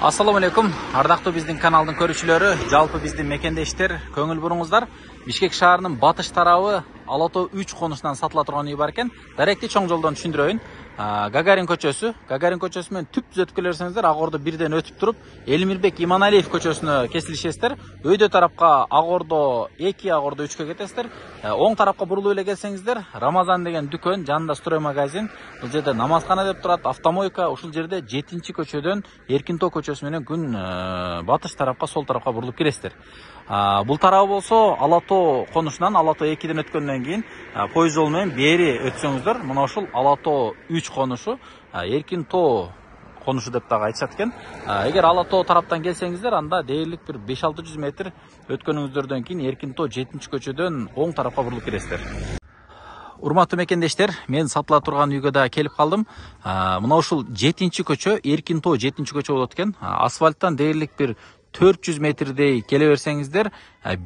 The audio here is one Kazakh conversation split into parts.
алейкум ардактуу біздің каналдың көрүүчүлөрү жалпы биздин мекендештер көңіл буруңуздар бишкек шаарынын батыш тарабы ала 3 үч конусунан сатыла турган үй бар экен даректи чоң жолдон түшүндүрөйүн гагарин көчөсү гагарин көчөсү менен түп түз өтүп келе берсеңиздер ак ордо бирден өтүп туруп элмирбек иманалиев көчөсүнө кесилишесиздер өйдө тарапка ак ордо эки ак ордо үчкө кетесиздер ә, оң тарапка бурулуп эле келсеңиздер рамазан деген дүкөн жанында строй магазин бул жерде намазхана деп турат автомойка ушул жерде жетинчи көчөдөн эркин тоо көчөсү менен күн ә, батыш тарапка сол тарапка бурулуп киресиздер бул тарабы болсо ала тоо конушунан ала тоо экиден өткөндөн кийин поезд жолу менен бери өтсөңүздөр мына ушул ала тоо үч конушу эркин тоо конушу деп дагы айтышат экен эгер ала тоо тараптан келсеңиздер анда дээрлик бир беш алты жүз метр өткөнүңүздөрдөн кийин эркин тоо жетинчи көчөдөн оң тарапка бурулуп кетесиздер урматтуу мекендештер мен сатыла турган үйгө да келип калдым мына ушул жетинчи көчө эркин тоо жетинчи көчө болот экен асфальттан дээрлик бир төрт жүз метрдей келе берсеңіздер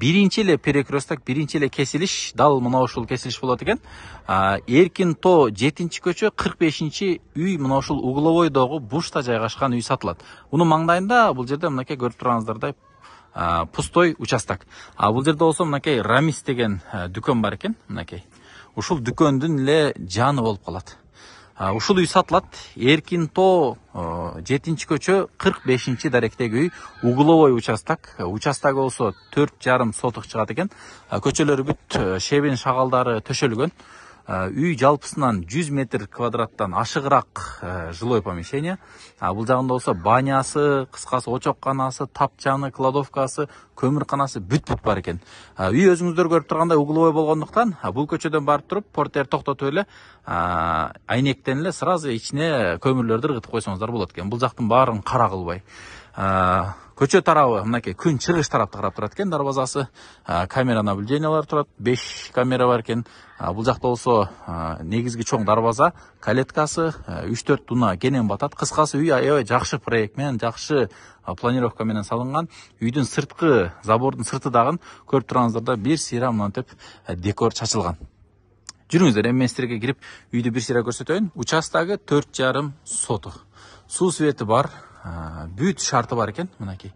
биринчи эле перекресток биринчи эле кесилиш дал мына ушул кесилиш болот экен эркин тоо жетинчи көчө кырк бешинчи үй мына ушул угловойдогу бушта жайгашкан үй сатылат мунун маңдайында бул жерде мынакей көрүп турганыңыздардай пустой участок а бул жерде болсо мынакей рамис деген дүкөн бар экен мынакей ушул дүкөндүн эле жаны болуп калат ушул үй сатылат эркин тоо э, жетинчи көчө кырк бешинчи даректеги үй угловой участок участок болсо төрт жарым сотых чыгат экен көчөлөрү бүт э, шебин шагалдары төшөлгөн Э, үй жалпысынан 100 метр квадраттан ашығырақ э, жилой помещение а бұл жағында болса банясы қысқасы қанасы, тапчаны кладовкасы қанасы бүт бүт бар екен э, үй өзіңіздер көріп тұрғандай угловой болғандықтан бұл көшеден барып тұрып портер тоқтатып эле айнектен эле сразу ичине көмүрлөрдү ыргытып койсоңуздар болот экен бул жактын баарын кара кылбай көше тарабы мынакей күн шығыс тарапты қарап тұрады екен дарбазасы камера наблюдениялар тұрады беш камера бар екен ә, бұл жақта болсо ә, негізгі чоң дарбаза калеткасы үч төрт дуна кенен батат кыскасы үй аябай жакшы проект менен жакшы планировка менен салынган үйдүн сырткы забордун сырты дагы көрүп турганыңыздар да бир сыйра мынтип декор чачылган жүріңіздер эми мен сіздерге кирип үйдү бир сыйра көрсөтөйүн участогы төрт жарым соток суу свети бар бүт шарты бар екен мінекей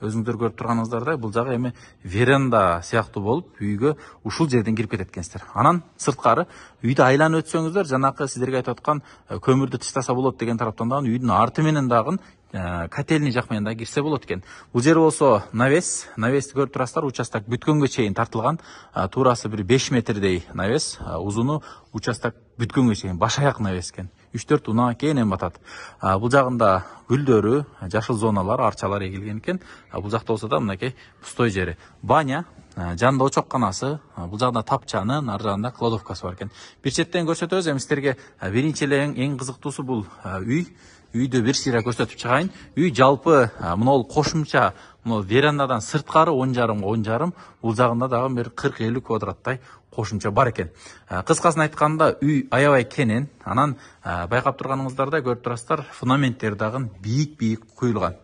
өзіңіздер көріп тұрғаныңыздардай бұл жағы эми веранда сияқты болып үйге ушул жерден кирип кетет экенсиздер анан сырткары үйдү айланып өтсөңүздөр жанакы сиздерге айтып аткан э, көмүрдү тыштаса болот деген тараптан дагы үйдүн арты менен дагы э, котельный жак менен дагы кирсе болот экен бул жер болсо навес навести көрүп турасыздар участок бүткөнгө чейин тартылган э, туурасы бир беш метрдей навес узуну участок бүткөнгө чейин баш аяк навес экен үч төрт унаа кенен батат Бұл жағында гүлдөрү жашыл зоналар арчалар эгилген экен бул жакта болсо да мынакей пустой жери баня жанында очокканасы бул жагында тапчанын ар жагында кладовкасы бар экен бир четтен көрсөтөбүз эми силерге биринчи эле эң кызыктуусу бул үй үйді версира көрсөтүп чыгайын үй жалпы мынау кошумча мына верандадан сырткары он жарым он жарым бул жагында дагы бир кырк элүү квадраттай кошумча бар екен. кыскасын айтқанда үй аябай кенен анан байкап турганыңыздардай көрүп турасыздар фундаменттери дагы бийик бийик куюлган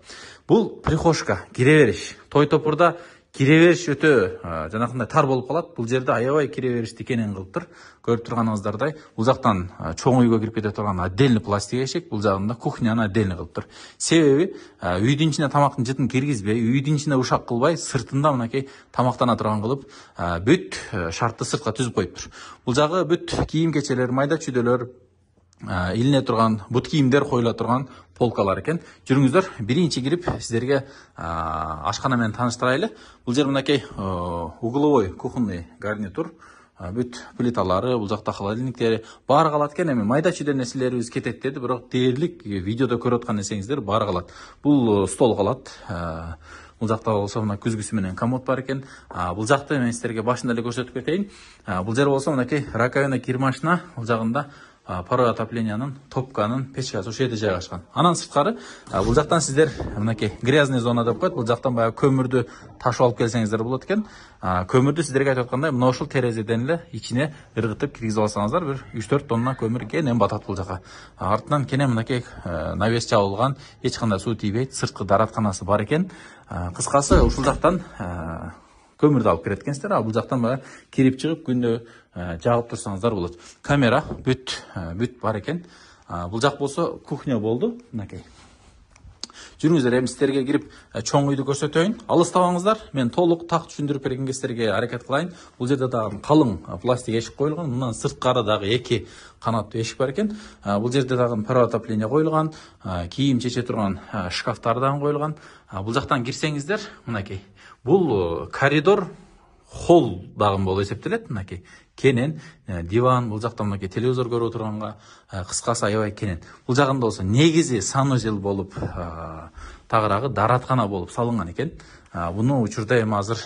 бул прихожка кире бериш той топурда кире беріш өте жаңағындай тар болып қалады бұл жерде аябай кіре тікенең кенен қылып тұр көріп тұрғаныңыздардай бұл жақтан чоң үйге кіріп кете тұрған отдельный пластик ешек бұл жағында кухняны отдельный қылып тұр себебі ә, үйдің ішіне тамақтың жітін кіргізбей үйдің ішіне ұшақ қылбай сыртында мынакей тамақтана тұрған қылып бүт шартты сыртқа түзіп қойып тұр бұл жағы бүт киім кечелер майда чүйдөлөр илине ә, тұрған бут киімдер коюла тұрған полкалар екен жүріңіздер бірінші кіріп сіздерге ә, ашкана менен тааныштырайлы бул жер мынакей ә, угловой кухонный гарнитур бүт плиталары бұл жақта холодильниктери баары калат екен эми майда чүйдө нерселерибиз кетет деди бирок дээрлик видеодо көрүп аткан нерсеңиздер баары калат бул стол калат бул жакта болсо мына күзгүсү менен комод бар экен бул жакты мен сиздерге башында эле көрсөтүп кетейин бул жер болсо мынакей раковина кирмашина бул жагында паро отопленияның топканын печкасы ошол жерде жайгашкан анан сырткары бул жактан сиздер мынакей грязный зона деп коет бул жактан баягы көмүрдү ташып алып келсеңиздер болот экен көмүрдү сиздерге айтып аткандай мына ушул терезеден эле ичине ыргытып киргизип алсаңыздар бир үч төрт тонна көмүр кенен батат бул жака артынан кенен мынакей э, навес жабылган эч кандай суу тийбейт сырткы дааратканасы бар экен кыскасы ушул жактан э, көмірді алып кіреді екенсіздер ал бул жақтан баягы керіп шығып күнде ә, жағып тұрсаңыздар болады камера бүт ә, бүт бар екен бұл жақ болса кухня болды мынакей жүріңіздер енді сіздерге кіріп ә, чоң үйді көрсетейін алыстамаңыздар мен толық тақ түсіндіріп бергенге сіздерге әрекет қылайын бұл жерде дағы қалың пластик есік қойылған мынан сыртқары дағы екі қанатты есік бар екен бұл жерде дағы коюлган қойылған киім шеше тұрған шкафтардан қойылған бұл жақтан кірсеңіздер мынакей бұл э, коридор холл дагы болуп эсептелет мынакей кенен э, диван бул жакта мынакей телевизор көрүп отурганга кыскасы э, аябай кенен бул жагында болсо негизи санузел болуп тагыраагы даараткана болуп салынган экен буну учурда эми азыр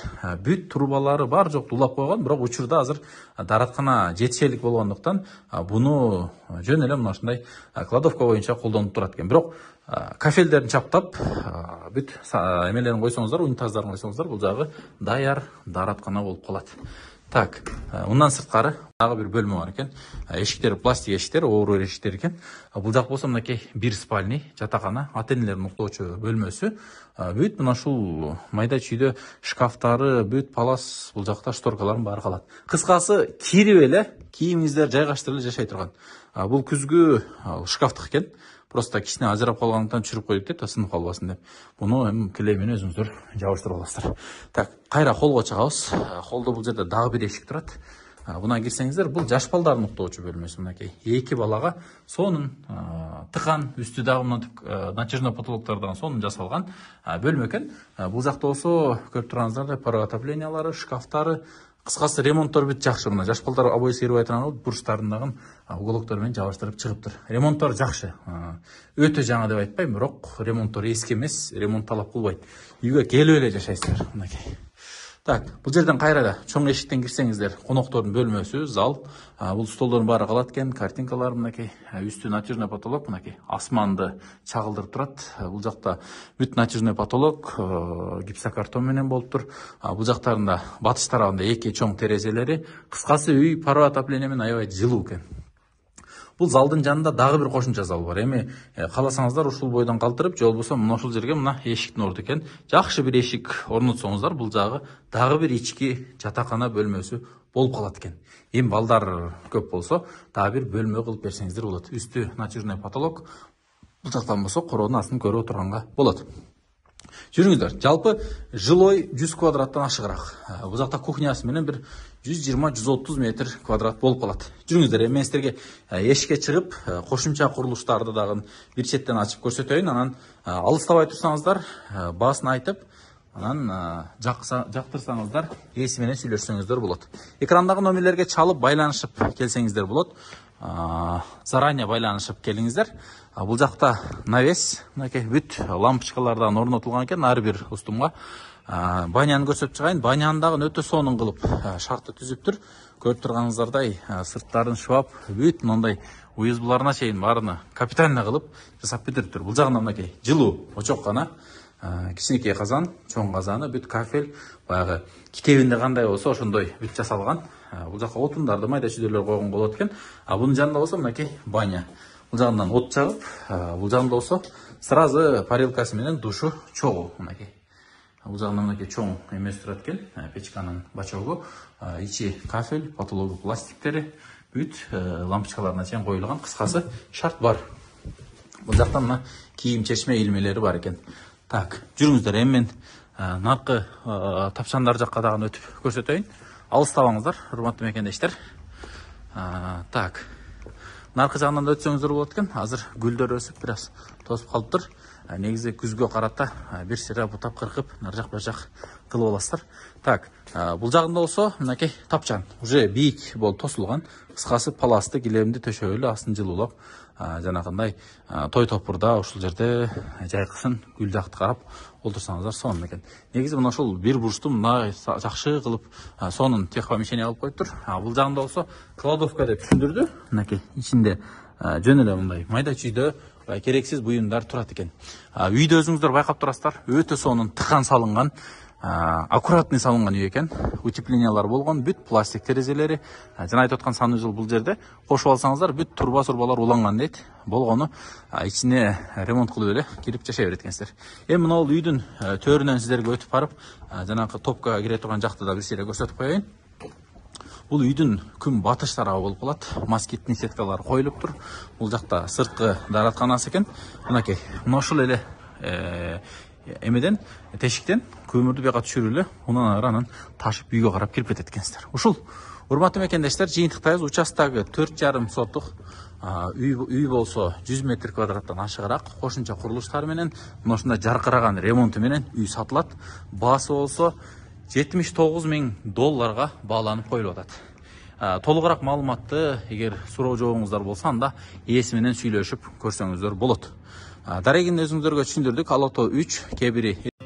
бүт трубалары бар жокту улап койгон бирок учурда азыр даараткана жетишерлик болгондуктан буну жөн эле мына ушундай кладовка боюнча колдонуп турат экен бирок жаптап ә, бүт ә, койсоңуздар унитаздарын койсоңуздар бұл жағы даяр даараткана болып қалады так мындан сыртқары дагы бір бөлме бар экен эшиктер пластик эшиктер оор екен экен бул жак болсо мынакей бир спальный жатакана ата энелердин уктоочу бөлмөсү бүт мына ушул майда чүйдө шкафтары бүт палас бул жакта шторкалардын баары калат кыскасы кирип эле кийимиңиздерди жайгаштырып эле жашай турган бул күзгү шкафтык экен просто кішкене ажырап қалғандықтан түсіріп қойдық деп сынып қалбасын деп бұны клеймен өзіңіздер жабыстырып аласыздар так қайра холлға шығамыз холлда э, бұл жерде дағы бір есік тұрады мына э, кірсеңіздер бұл жас балдарын уктоочу бөлмөсү мынакей эки балага сонун э, тыкан үстү дагы мына натяжной потолоктардан сонун жасалган бөлмө экен бул жакта болсо көрүп турганыңыздардай отоплениялары шкафтары қысқасы ремонттар бүт жақсы мына жаш балдар обой сыйырып айтқан ғой бұрыштарындағын уголоктармен жабыштырып шығып тұр ремонттар жақсы өте жаңа деп айтпаймын бірақ ремонттар ескі емес ремонт талап қылбайды үйге келіп эле мына мынакей так бул жерден кайра чоң эшиктен кирсеңиздер коноктордун бөлмөсү зал бул столдордун баары калат экен картинкалар мынакей үстү натяжной потолок мынакей асманды чагылдырып турат бул жакта бүт натяжной потолок гипсокартон менен болуптур бул жактарында батыш тарабында эки чоң терезелери кыскасы үй парват отопление менен аябай жылуу экен Бұл залдың жанында дағы бір қосымша зал бар эми кааласаңыздар ушул бойдан калтырып же болбосо мына ушул жерге мына эшиктин орду экен жакшы бир эшик орнотсоңуздар бул жагы дагы бир ички жатакана бөлмөсү болуп калат экен эми балдар көп болсо дагы бир бөлмө кылып берсеңиздер болот үстү натюрный потолок бул жактан болсо короонун астын көрүп отурганга болот жүріңіздер жалпы жилой жүз квадраттан ашығырақ ә, бұл жақта менен бір 120-130 метр квадрат болып қалады жүріңіздер мен сіздерге ә, ешке шығып ә, қосымша құрылыстарды дагы бір четтен ашып көрсетейін анан алыстабай турсаңыздар басын айтып анан жактырсаңыздар ээси менен болады. болот номерлерге чалып байланышып келсеңіздер болот заранее байланышып келіңіздер бұл жақта навес мынакей бүт лампочкалардан орнатылған екен бір ұстымға ә, баняны көрсетіп шығайын баняндағы өте соның қылып шақты түзіп тұр көріп тұрғаныңыздардай ә, сырттарын шуап бүт мынандай уезбларына шейін барыны капитально қылып жасап бітіріп тұр бұл жағынан мінекей жылу очок қана кичинекей казан чоң казаны бүт кафель баягы китебинде кандай болсо ошондой бүт жасалган бул жака отундарды майда чүйдөлөрдү койгонго болот экен а бунун жанында болсо мынакей баня бул жагынан от жагып бул жагында болсо сразу парилкасы менен душу чогуу мынакей бул жагында мынакей чоң эмеси турат экен печканын бачогу ичи кафель потологу пластиктери бүт лампочкаларына чейин коюлган кыскасы шарт бар бул жакта мына кийим чечме илмелери бар экен так жүріңіздер мен ә, нарқы ә, тапшандар жаққа жаққа дагы өтүп көрсөтөйүн алыстабаңыздар урматтуу мекендештер ә, так нарқы жағынан да өтсөңүздөр болады экен азыр гүлдер өсүп біраз тосып тосуп калыптыр негизи күзгө карата бир сыйра бутап кыркып нар жақ бер жак кылып аласыздар так бұл жағында болсо мынакей тапчан уже бийик болуп тосылған қысқасы паласты килемди төшөбөлү астын жылуулап жанагындай той топурда ушул жерде жайкысын жакты карап олтурсаңыздар сонун экен негизи мына ушул бир бурчту мындай жакшы кылып сонун помещение кылып коюптур бул жагында болсо кладовка деп түшүндүрдү мынакей ичинде жөн эле мындай майда чүйдө керексиз буюмдар турат экен үйдө өзүңүздөр байкап турасыздар өтө сонун тыкан салынган ә, аккуратный салынған үй екен утеплениялар болған бүт пластик терезелері ә, жаңа айтып отқан санузел бұл жерде қосып алсаңыздар бүт турба сорбалар уланған дейді болғаны ә, ішіне ремонт қылып эле кирип жашай берет экенсиздер эми мынабул үйдүн төрүнөн сиздерге өтүп барып жанагы топка кире турган жакты да бир сизге көрсөтүп коеюн бұл үйдің күн батыш тарабы болып қалады москитный сеткалары қойылып тұр бұл жақта сыртқы дәретханасы екен мінекей мына ушул эле э, эмеден тешиктен көмүрдү бияка эле унан ары анан ташып үйгө карап кирип кетет экенсиздер ушул урматтуу мекендештер жыйынтыктайбыз участогу төрт жарым үй үй болсо жүз метр квадраттан ашыгыраак кошумча курулуштары менен мына ушундай жаркыраган ремонту менен үй сатылат баасы болсо жетимиш тогуз миң долларга бааланып коюлуп атат толугураак маалыматты эгер суроо жообуңуздар болсо анда ээси менен сүйлөшүп көрсөңүздөр болот дарегин өзүңүздөргө түшүндүрдүк алото үч кээ бири